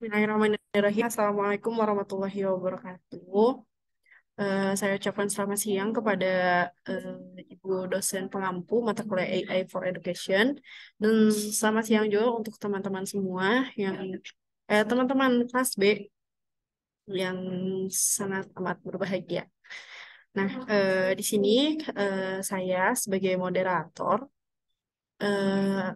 Bismillahirrahmanirrahim. Assalamualaikum warahmatullahi wabarakatuh. Uh, saya ucapkan selamat siang kepada uh, Ibu dosen pengampu mata kuliah AI for Education dan selamat siang juga untuk teman-teman semua yang eh, teman-teman kelas B yang sangat amat berbahagia. Nah, uh, di sini uh, saya sebagai moderator uh,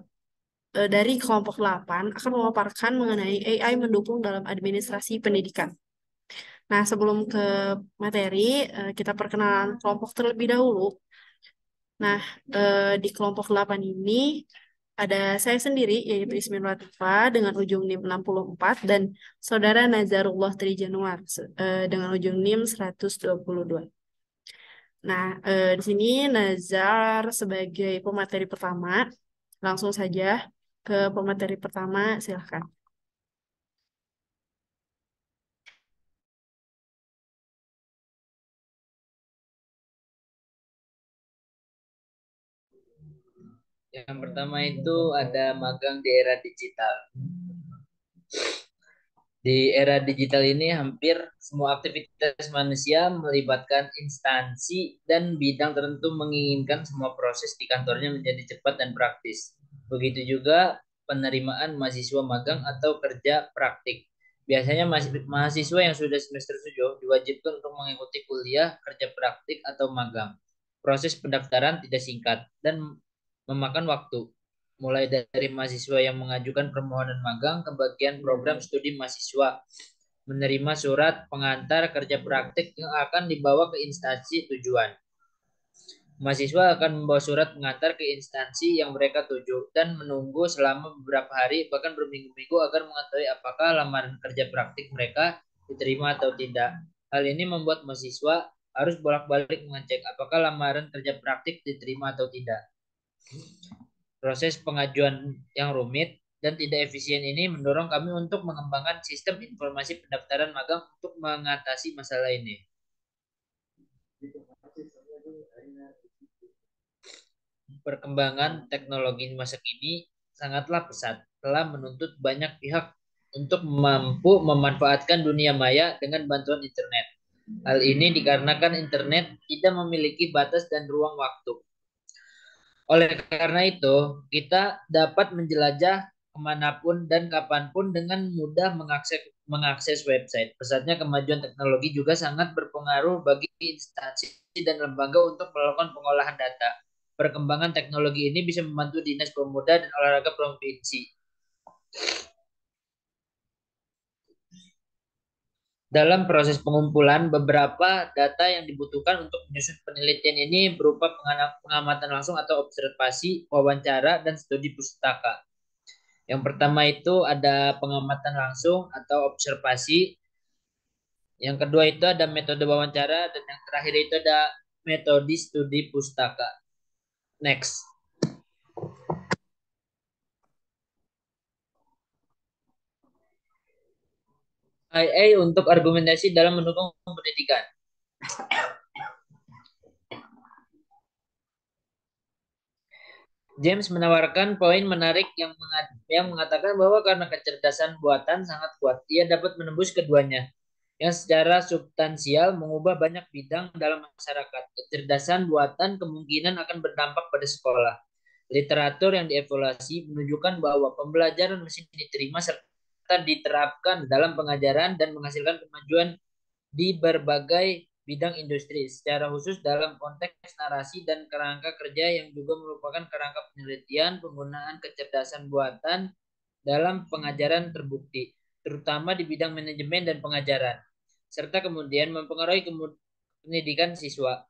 Eh, dari kelompok 8 akan memaparkan mengenai AI mendukung dalam administrasi pendidikan. Nah, sebelum ke materi, eh, kita perkenalan kelompok terlebih dahulu. Nah, eh, di kelompok 8 ini ada saya sendiri, yaitu Ismin Latifa dengan ujung NIM 64 dan saudara Nazarullah Trijanuar dengan ujung NIM 122. Nah, di sini Nazar sebagai pemateri pertama, langsung saja ke pemateri pertama, silahkan. Yang pertama itu ada magang di era digital. Di era digital ini hampir semua aktivitas manusia melibatkan instansi dan bidang tertentu menginginkan semua proses di kantornya menjadi cepat dan praktis. Begitu juga penerimaan mahasiswa magang atau kerja praktik. Biasanya mahasiswa yang sudah semester 7 diwajibkan untuk mengikuti kuliah, kerja praktik, atau magang. Proses pendaftaran tidak singkat dan memakan waktu. Mulai dari mahasiswa yang mengajukan permohonan magang ke bagian program hmm. studi mahasiswa, menerima surat pengantar kerja praktik yang akan dibawa ke instansi tujuan Mahasiswa akan membawa surat mengantar ke instansi yang mereka tuju dan menunggu selama beberapa hari bahkan berminggu-minggu agar mengetahui apakah lamaran kerja praktik mereka diterima atau tidak. Hal ini membuat mahasiswa harus bolak-balik mengecek apakah lamaran kerja praktik diterima atau tidak. Proses pengajuan yang rumit dan tidak efisien ini mendorong kami untuk mengembangkan sistem informasi pendaftaran magang untuk mengatasi masalah ini. perkembangan teknologi masa kini sangatlah pesat, telah menuntut banyak pihak untuk mampu memanfaatkan dunia maya dengan bantuan internet. Hal ini dikarenakan internet tidak memiliki batas dan ruang waktu. Oleh karena itu, kita dapat menjelajah kemanapun dan kapanpun dengan mudah mengakses, mengakses website. Pesatnya kemajuan teknologi juga sangat berpengaruh bagi instansi dan lembaga untuk melakukan pengolahan data perkembangan teknologi ini bisa membantu Dinas Pemuda dan Olahraga Provinsi. Dalam proses pengumpulan, beberapa data yang dibutuhkan untuk menyusun penelitian ini berupa pengamatan langsung atau observasi, wawancara, dan studi pustaka. Yang pertama itu ada pengamatan langsung atau observasi. Yang kedua itu ada metode wawancara dan yang terakhir itu ada metode studi pustaka. Next. IA untuk argumentasi dalam mendukung pendidikan. James menawarkan poin menarik yang, yang mengatakan bahwa karena kecerdasan buatan sangat kuat, ia dapat menembus keduanya yang secara substansial mengubah banyak bidang dalam masyarakat. Kecerdasan buatan kemungkinan akan berdampak pada sekolah. Literatur yang dievaluasi menunjukkan bahwa pembelajaran mesin diterima serta diterapkan dalam pengajaran dan menghasilkan kemajuan di berbagai bidang industri, secara khusus dalam konteks narasi dan kerangka kerja yang juga merupakan kerangka penelitian penggunaan kecerdasan buatan dalam pengajaran terbukti terutama di bidang manajemen dan pengajaran, serta kemudian mempengaruhi pendidikan siswa.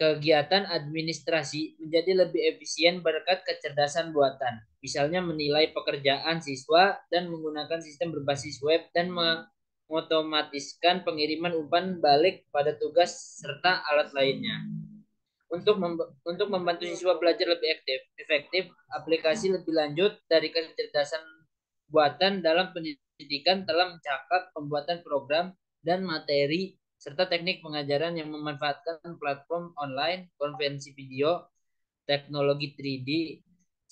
Kegiatan administrasi menjadi lebih efisien berkat kecerdasan buatan, misalnya menilai pekerjaan siswa dan menggunakan sistem berbasis web dan mengotomatiskan pengiriman umpan balik pada tugas serta alat lainnya. Untuk, mem untuk membantu siswa belajar lebih aktif, efektif, aplikasi lebih lanjut dari kecerdasan buatan dalam pendidikan telah mencakup pembuatan program dan materi serta teknik pengajaran yang memanfaatkan platform online, konvensi video, teknologi 3D,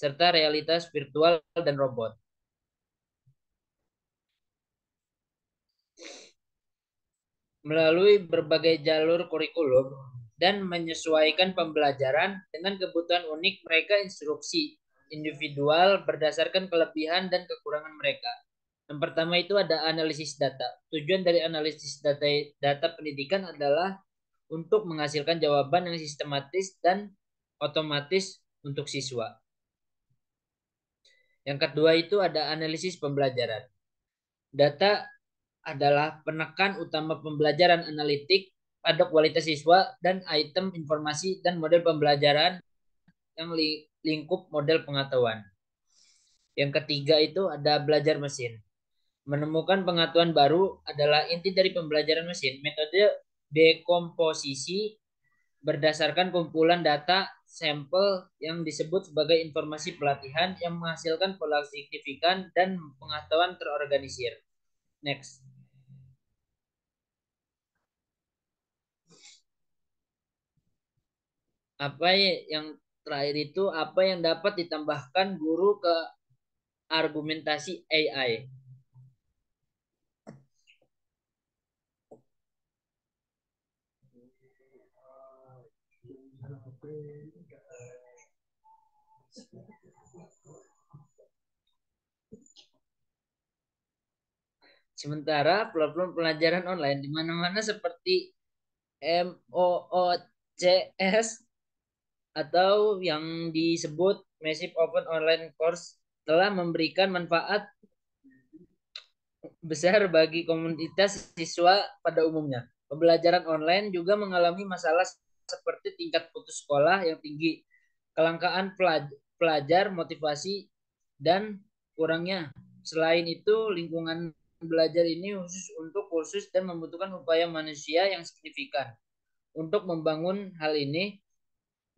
serta realitas virtual dan robot. Melalui berbagai jalur kurikulum dan menyesuaikan pembelajaran dengan kebutuhan unik mereka instruksi individual berdasarkan kelebihan dan kekurangan mereka. Yang pertama itu ada analisis data. Tujuan dari analisis data data pendidikan adalah untuk menghasilkan jawaban yang sistematis dan otomatis untuk siswa. Yang kedua itu ada analisis pembelajaran. Data adalah penekan utama pembelajaran analitik pada kualitas siswa dan item informasi dan model pembelajaran yang lingkup model pengetahuan. Yang ketiga itu ada belajar mesin. Menemukan pengetahuan baru adalah inti dari pembelajaran mesin. Metode dekomposisi berdasarkan kumpulan data sampel yang disebut sebagai informasi pelatihan yang menghasilkan pola signifikan dan pengetahuan terorganisir. Next. Apa yang terakhir itu apa yang dapat ditambahkan guru ke argumentasi AI? Sementara platform pelajaran online di mana-mana seperti MOOCS atau yang disebut Massive Open Online Course telah memberikan manfaat besar bagi komunitas siswa pada umumnya. Pembelajaran online juga mengalami masalah seperti tingkat putus sekolah yang tinggi, kelangkaan pelajar, motivasi, dan kurangnya. Selain itu, lingkungan belajar ini khusus untuk kursus dan membutuhkan upaya manusia yang signifikan. Untuk membangun hal ini,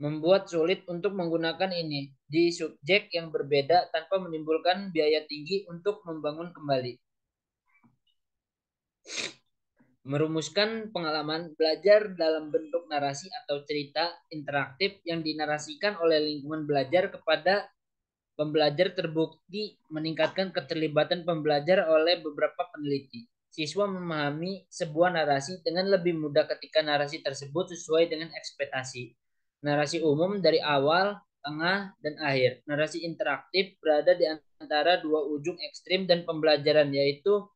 membuat sulit untuk menggunakan ini di subjek yang berbeda tanpa menimbulkan biaya tinggi untuk membangun kembali. Merumuskan pengalaman belajar dalam bentuk narasi atau cerita interaktif yang dinarasikan oleh lingkungan belajar kepada pembelajar terbukti meningkatkan keterlibatan pembelajar oleh beberapa peneliti. Siswa memahami sebuah narasi dengan lebih mudah ketika narasi tersebut sesuai dengan ekspektasi Narasi umum dari awal, tengah, dan akhir. Narasi interaktif berada di antara dua ujung ekstrim dan pembelajaran, yaitu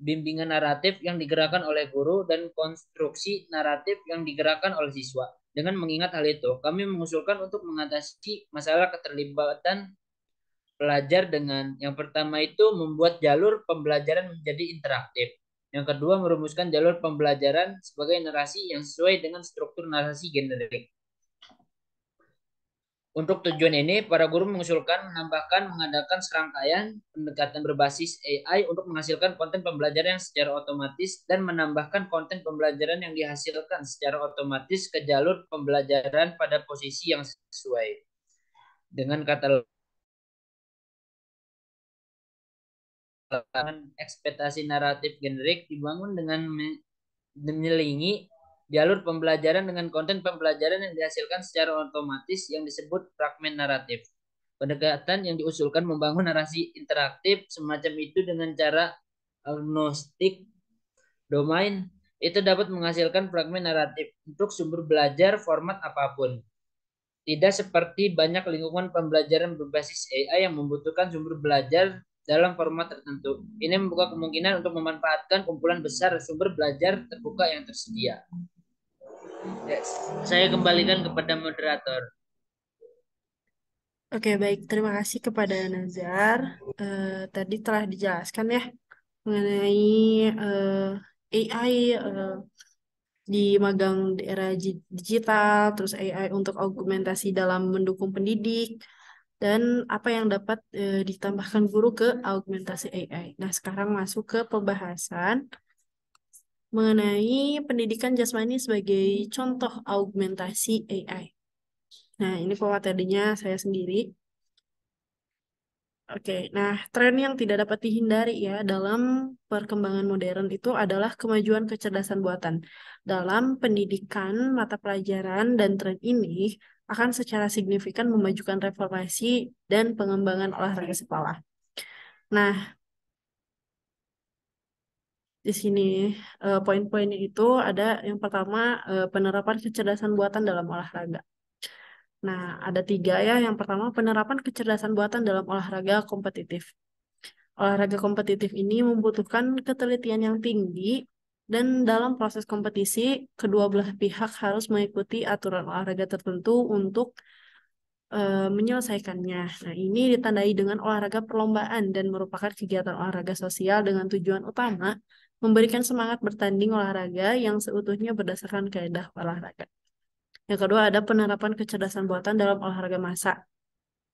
bimbingan naratif yang digerakkan oleh guru dan konstruksi naratif yang digerakkan oleh siswa. Dengan mengingat hal itu, kami mengusulkan untuk mengatasi masalah keterlibatan pelajar dengan yang pertama itu membuat jalur pembelajaran menjadi interaktif. Yang kedua merumuskan jalur pembelajaran sebagai narasi yang sesuai dengan struktur narasi generik. Untuk tujuan ini, para guru mengusulkan menambahkan mengadakan serangkaian pendekatan berbasis AI untuk menghasilkan konten pembelajaran yang secara otomatis dan menambahkan konten pembelajaran yang dihasilkan secara otomatis ke jalur pembelajaran pada posisi yang sesuai. Dengan kata ekspektasi naratif generik dibangun dengan menyelingi jalur pembelajaran dengan konten pembelajaran yang dihasilkan secara otomatis yang disebut fragmen naratif. Pendekatan yang diusulkan membangun narasi interaktif semacam itu dengan cara agnostik domain itu dapat menghasilkan fragmen naratif untuk sumber belajar format apapun. Tidak seperti banyak lingkungan pembelajaran berbasis AI yang membutuhkan sumber belajar dalam format tertentu. Ini membuka kemungkinan untuk memanfaatkan kumpulan besar sumber belajar terbuka yang tersedia. Yes. Saya kembalikan kepada moderator. Oke, baik. Terima kasih kepada Nazar. Uh, tadi telah dijelaskan ya mengenai uh, eh, AI uh, eh, di magang di era digital, terus AI untuk augmentasi dalam mendukung pendidik, dan apa yang dapat uh, ditambahkan guru ke augmentasi AI. Nah, sekarang masuk ke pembahasan mengenai pendidikan jasmani sebagai contoh augmentasi AI. Nah, ini tadinya saya sendiri. Oke, nah tren yang tidak dapat dihindari ya dalam perkembangan modern itu adalah kemajuan kecerdasan buatan. Dalam pendidikan, mata pelajaran, dan tren ini akan secara signifikan memajukan reformasi dan pengembangan olahraga sekolah. Nah, di sini uh, poin-poinnya itu ada yang pertama uh, penerapan kecerdasan buatan dalam olahraga. Nah, ada tiga ya. Yang pertama penerapan kecerdasan buatan dalam olahraga kompetitif. Olahraga kompetitif ini membutuhkan ketelitian yang tinggi dan dalam proses kompetisi kedua belah pihak harus mengikuti aturan olahraga tertentu untuk uh, menyelesaikannya. Nah, ini ditandai dengan olahraga perlombaan dan merupakan kegiatan olahraga sosial dengan tujuan utama memberikan semangat bertanding olahraga yang seutuhnya berdasarkan kaedah olahraga. Yang kedua ada penerapan kecerdasan buatan dalam olahraga massa.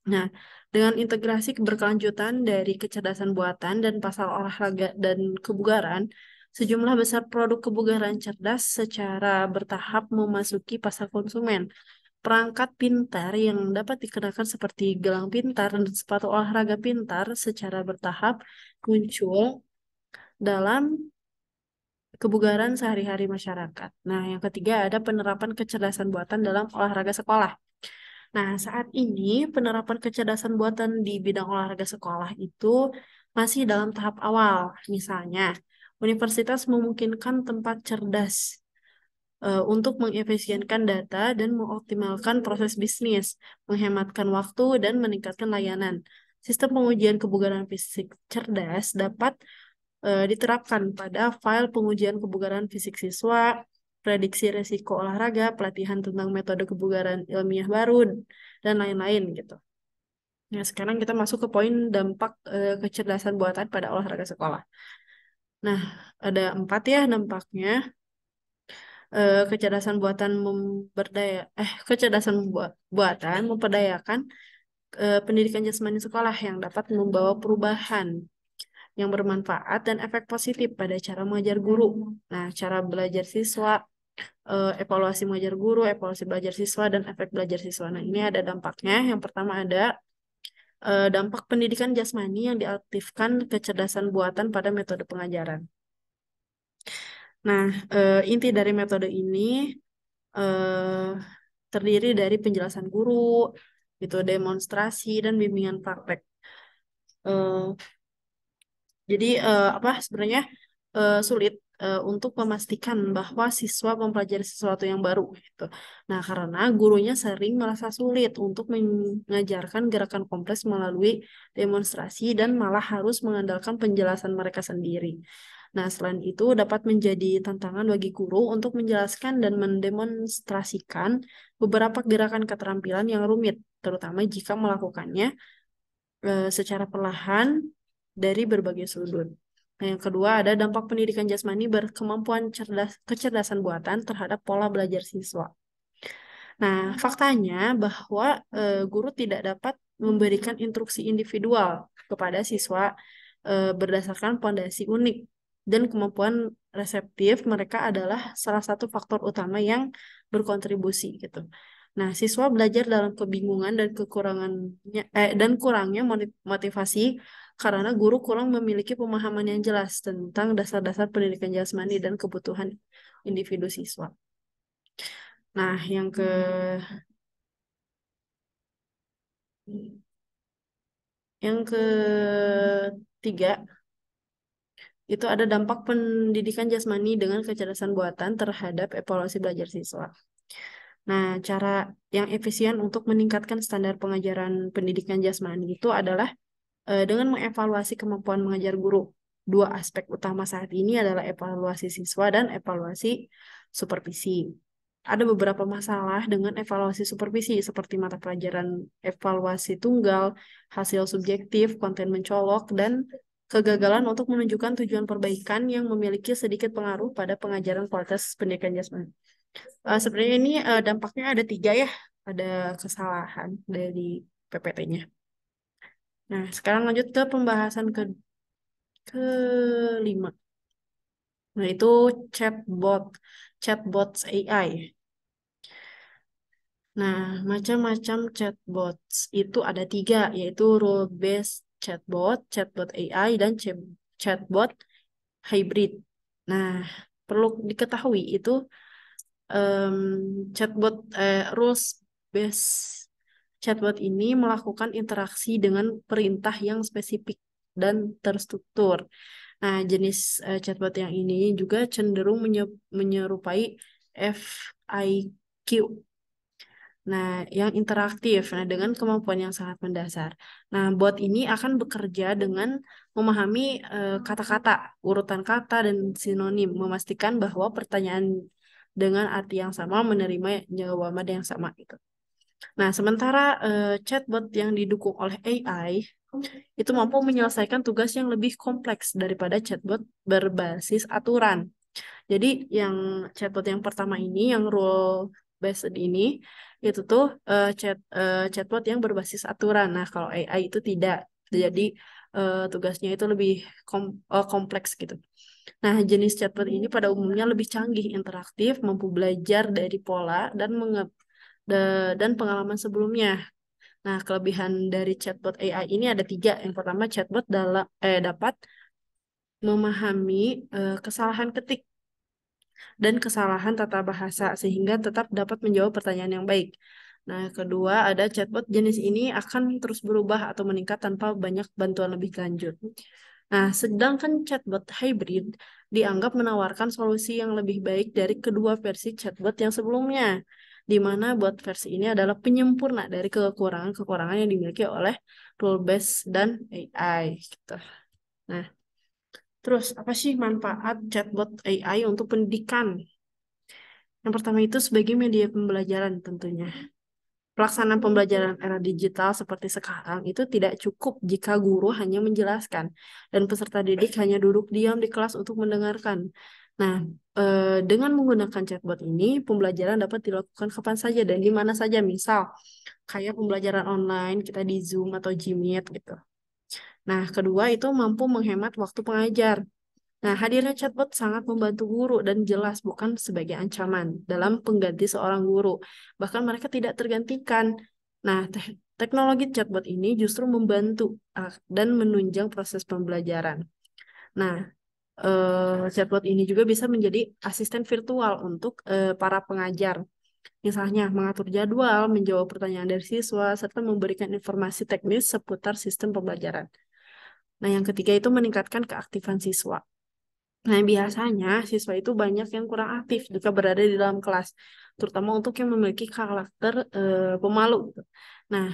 Nah, dengan integrasi keberkelanjutan dari kecerdasan buatan dan pasal olahraga dan kebugaran, sejumlah besar produk kebugaran cerdas secara bertahap memasuki pasar konsumen. Perangkat pintar yang dapat dikenakan seperti gelang pintar dan sepatu olahraga pintar secara bertahap muncul dalam kebugaran sehari-hari masyarakat. Nah, yang ketiga ada penerapan kecerdasan buatan dalam olahraga sekolah. Nah, saat ini penerapan kecerdasan buatan di bidang olahraga sekolah itu masih dalam tahap awal. Misalnya, universitas memungkinkan tempat cerdas eh, untuk mengefisienkan data dan mengoptimalkan proses bisnis, menghematkan waktu, dan meningkatkan layanan. Sistem pengujian kebugaran fisik cerdas dapat Eh, diterapkan pada file pengujian kebugaran fisik siswa, prediksi resiko olahraga, pelatihan tentang metode kebugaran ilmiah baru, dan lain-lain gitu. Nah, sekarang kita masuk ke poin dampak e, kecerdasan buatan pada olahraga sekolah. Nah, ada empat ya dampaknya. E, kecerdasan buatan memberdaya, eh kecerdasan buat, buatan memperdayakan e, pendidikan jasmani sekolah yang dapat membawa perubahan yang bermanfaat dan efek positif pada cara mengajar guru. Hmm. Nah, cara belajar siswa, eh, evaluasi mengajar guru, evaluasi belajar siswa, dan efek belajar siswa. Nah, ini ada dampaknya. Yang pertama ada eh, dampak pendidikan jasmani yang diaktifkan kecerdasan buatan pada metode pengajaran. Nah, eh, inti dari metode ini terdiri dari penjelasan guru, itu demonstrasi dan bimbingan praktek. Jadi uh, apa sebenarnya uh, sulit uh, untuk memastikan bahwa siswa mempelajari sesuatu yang baru gitu. Nah, karena gurunya sering merasa sulit untuk mengajarkan gerakan kompleks melalui demonstrasi dan malah harus mengandalkan penjelasan mereka sendiri. Nah, selain itu dapat menjadi tantangan bagi guru untuk menjelaskan dan mendemonstrasikan beberapa gerakan keterampilan yang rumit, terutama jika melakukannya secara perlahan dari berbagai sudut. Nah, yang kedua ada dampak pendidikan jasmani berkemampuan cerdas, kecerdasan buatan terhadap pola belajar siswa. Nah, faktanya bahwa e, guru tidak dapat memberikan instruksi individual kepada siswa e, berdasarkan pondasi unik dan kemampuan reseptif mereka adalah salah satu faktor utama yang berkontribusi gitu. Nah, siswa belajar dalam kebingungan dan kekurangannya eh, dan kurangnya motivasi karena guru kurang memiliki pemahaman yang jelas tentang dasar-dasar pendidikan jasmani dan kebutuhan individu siswa. Nah, yang ke yang ketiga itu ada dampak pendidikan jasmani dengan kecerdasan buatan terhadap evaluasi belajar siswa. Nah, cara yang efisien untuk meningkatkan standar pengajaran pendidikan jasmani itu adalah uh, dengan mengevaluasi kemampuan mengajar guru. Dua aspek utama saat ini adalah evaluasi siswa dan evaluasi supervisi. Ada beberapa masalah dengan evaluasi supervisi seperti mata pelajaran evaluasi tunggal, hasil subjektif, konten mencolok, dan kegagalan untuk menunjukkan tujuan perbaikan yang memiliki sedikit pengaruh pada pengajaran kualitas pendidikan jasmani. Uh, sebenarnya ini uh, dampaknya ada tiga ya, ada kesalahan dari PPT-nya. Nah, sekarang lanjut ke pembahasan ke kelima. Nah, itu chatbot, chatbots AI. Nah, macam-macam chatbots itu ada tiga, yaitu role-based chatbot, chatbot AI, dan chatbot hybrid. Nah, perlu diketahui itu um, chatbot eh, rules based chatbot ini melakukan interaksi dengan perintah yang spesifik dan terstruktur. Nah, jenis eh, chatbot yang ini juga cenderung menyerupai FIQ. Nah, yang interaktif, nah dengan kemampuan yang sangat mendasar. Nah, bot ini akan bekerja dengan memahami eh, kata-kata, uh, kata -kata, urutan kata dan sinonim, memastikan bahwa pertanyaan dengan arti yang sama menerima jawaban yang sama itu. Nah, sementara uh, chatbot yang didukung oleh AI itu mampu menyelesaikan tugas yang lebih kompleks daripada chatbot berbasis aturan. Jadi yang chatbot yang pertama ini yang rule based ini itu tuh uh, chat uh, chatbot yang berbasis aturan. Nah, kalau AI itu tidak. Jadi uh, tugasnya itu lebih kom uh, kompleks gitu. Nah, jenis hmm. chatbot ini pada umumnya lebih canggih, interaktif, mampu belajar dari pola dan menge dan pengalaman sebelumnya. Nah, kelebihan dari chatbot AI ini ada tiga. Yang pertama, chatbot dalam eh, dapat memahami eh, kesalahan ketik dan kesalahan tata bahasa sehingga tetap dapat menjawab pertanyaan yang baik. Nah, kedua ada chatbot jenis ini akan terus berubah atau meningkat tanpa banyak bantuan lebih lanjut. Nah, sedangkan chatbot hybrid dianggap menawarkan solusi yang lebih baik dari kedua versi chatbot yang sebelumnya, di mana buat versi ini adalah penyempurna dari kekurangan-kekurangan yang dimiliki oleh rule base dan AI. Gitu. Nah, terus apa sih manfaat chatbot AI untuk pendidikan? Yang pertama itu sebagai media pembelajaran tentunya pelaksanaan pembelajaran era digital seperti sekarang itu tidak cukup jika guru hanya menjelaskan dan peserta didik hanya duduk diam di kelas untuk mendengarkan. Nah, eh, dengan menggunakan chatbot ini, pembelajaran dapat dilakukan kapan saja dan di mana saja. Misal, kayak pembelajaran online, kita di Zoom atau Gmeet gitu. Nah, kedua itu mampu menghemat waktu pengajar. Nah, hadirnya chatbot sangat membantu guru dan jelas bukan sebagai ancaman dalam pengganti seorang guru. Bahkan mereka tidak tergantikan. Nah, te teknologi chatbot ini justru membantu uh, dan menunjang proses pembelajaran. Nah, uh, chatbot ini juga bisa menjadi asisten virtual untuk uh, para pengajar. Misalnya, mengatur jadwal, menjawab pertanyaan dari siswa, serta memberikan informasi teknis seputar sistem pembelajaran. Nah, yang ketiga itu meningkatkan keaktifan siswa. Nah, biasanya siswa itu banyak yang kurang aktif jika berada di dalam kelas, terutama untuk yang memiliki karakter e, pemalu. Gitu. Nah,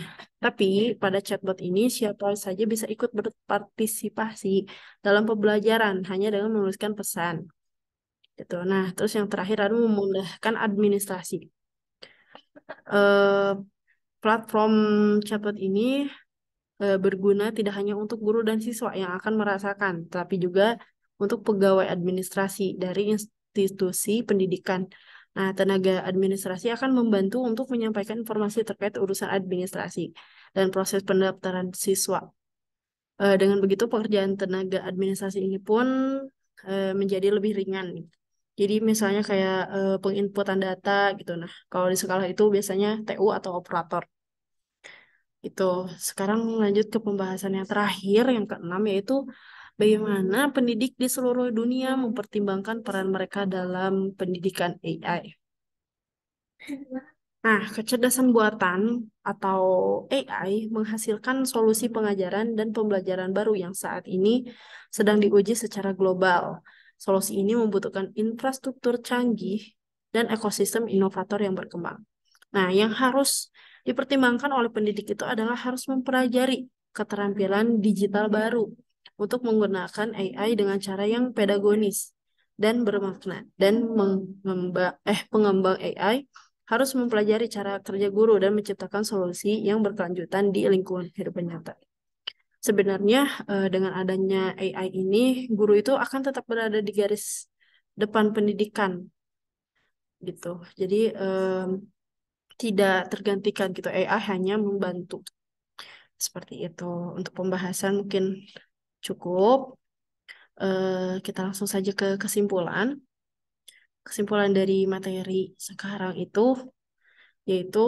tapi pada chatbot ini siapa saja bisa ikut berpartisipasi dalam pembelajaran hanya dengan menuliskan pesan. Gitu. Nah, terus yang terakhir adalah memudahkan administrasi. E, platform chatbot ini e, berguna tidak hanya untuk guru dan siswa yang akan merasakan, tapi juga untuk pegawai administrasi dari institusi pendidikan. Nah, tenaga administrasi akan membantu untuk menyampaikan informasi terkait urusan administrasi dan proses pendaftaran siswa. Eh, dengan begitu, pekerjaan tenaga administrasi ini pun eh, menjadi lebih ringan. Jadi misalnya kayak eh, penginputan data gitu. Nah, kalau di sekolah itu biasanya TU atau operator. Itu. Sekarang lanjut ke pembahasan yang terakhir, yang keenam, yaitu bagaimana pendidik di seluruh dunia mempertimbangkan peran mereka dalam pendidikan AI. Nah, kecerdasan buatan atau AI menghasilkan solusi pengajaran dan pembelajaran baru yang saat ini sedang diuji secara global. Solusi ini membutuhkan infrastruktur canggih dan ekosistem inovator yang berkembang. Nah, yang harus dipertimbangkan oleh pendidik itu adalah harus mempelajari keterampilan digital baru untuk menggunakan AI dengan cara yang pedagogis dan bermakna dan mengembang, eh pengembang AI harus mempelajari cara kerja guru dan menciptakan solusi yang berkelanjutan di lingkungan hidup nyata. Sebenarnya eh, dengan adanya AI ini, guru itu akan tetap berada di garis depan pendidikan gitu. Jadi um, tidak tergantikan gitu AI hanya membantu. Seperti itu untuk pembahasan mungkin cukup. Uh, kita langsung saja ke kesimpulan. Kesimpulan dari materi sekarang itu yaitu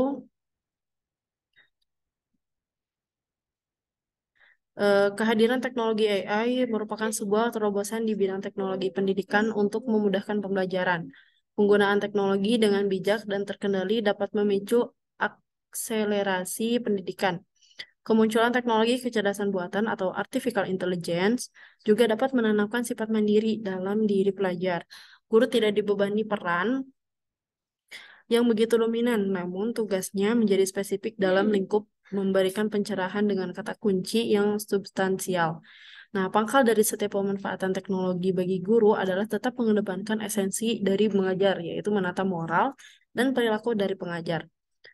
eh, kehadiran teknologi AI merupakan sebuah terobosan di bidang teknologi pendidikan untuk memudahkan pembelajaran. Penggunaan teknologi dengan bijak dan terkendali dapat memicu akselerasi pendidikan. Kemunculan teknologi kecerdasan buatan atau artificial intelligence juga dapat menanamkan sifat mandiri dalam diri pelajar. Guru tidak dibebani peran yang begitu dominan, namun tugasnya menjadi spesifik dalam lingkup memberikan pencerahan dengan kata kunci yang substansial. Nah, pangkal dari setiap pemanfaatan teknologi bagi guru adalah tetap mengedepankan esensi dari mengajar, yaitu menata moral dan perilaku dari pengajar.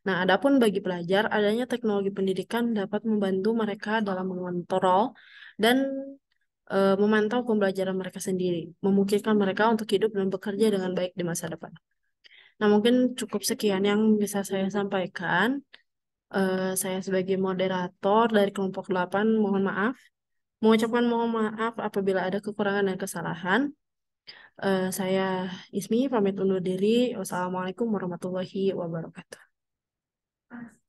Nah, adapun bagi pelajar, adanya teknologi pendidikan dapat membantu mereka dalam mengontrol dan e, memantau pembelajaran mereka sendiri, memungkinkan mereka untuk hidup dan bekerja dengan baik di masa depan. Nah, mungkin cukup sekian yang bisa saya sampaikan. E, saya sebagai moderator dari kelompok 8 mohon maaf mengucapkan mohon maaf apabila ada kekurangan dan kesalahan. Uh, saya Ismi pamit undur diri. Wassalamualaikum warahmatullahi wabarakatuh. Thanks.